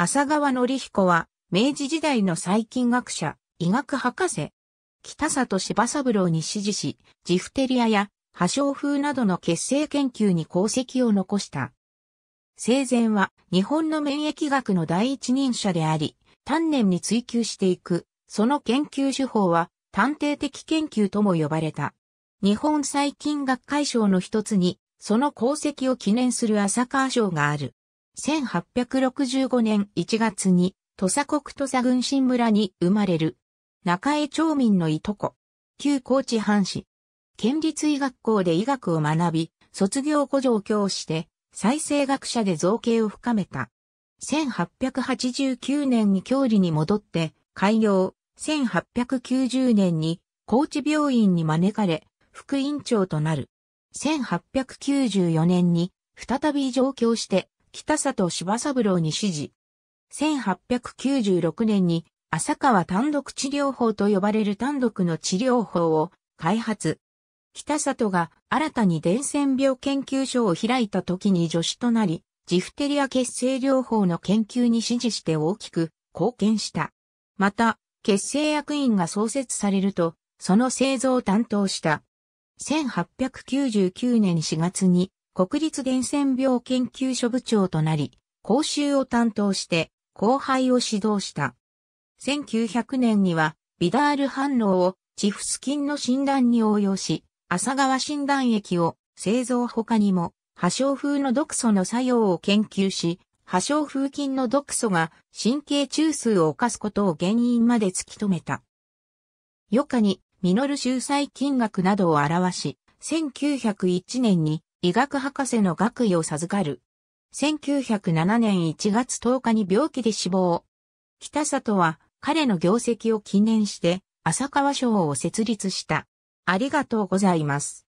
浅川則彦は、明治時代の細菌学者、医学博士。北里柴三郎に支持し、ジフテリアや破傷風などの血清研究に功績を残した。生前は日本の免疫学の第一人者であり、丹念に追求していく、その研究手法は探偵的研究とも呼ばれた。日本細菌学会賞の一つに、その功績を記念する浅川賞がある。1865年1月に土佐国土佐郡新村に生まれる。中江町民のいとこ。旧高知藩士。県立医学校で医学を学び、卒業後上京して、再生学者で造形を深めた。1889年に郷里に戻って、開業。1890年に高知病院に招かれ、副院長となる。1894年に再び上京して北里柴三郎に指示。1896年に浅川単独治療法と呼ばれる単独の治療法を開発。北里が新たに伝染病研究所を開いた時に助手となり、ジフテリア血清療法の研究に指示して大きく貢献した。また、血清薬院が創設されると、その製造を担当した。1899年4月に国立伝染病研究所部長となり、講習を担当して後輩を指導した。1900年には、ビダール反応をチフス菌の診断に応用し、朝川診断液を製造他にも、破傷風の毒素の作用を研究し、破傷風菌の毒素が神経中枢を犯すことを原因まで突き止めた。余暇に、ミノル秀細菌学などを表し、1901年に医学博士の学位を授かる。1907年1月10日に病気で死亡。北里は彼の業績を記念して、浅川賞を設立した。ありがとうございます。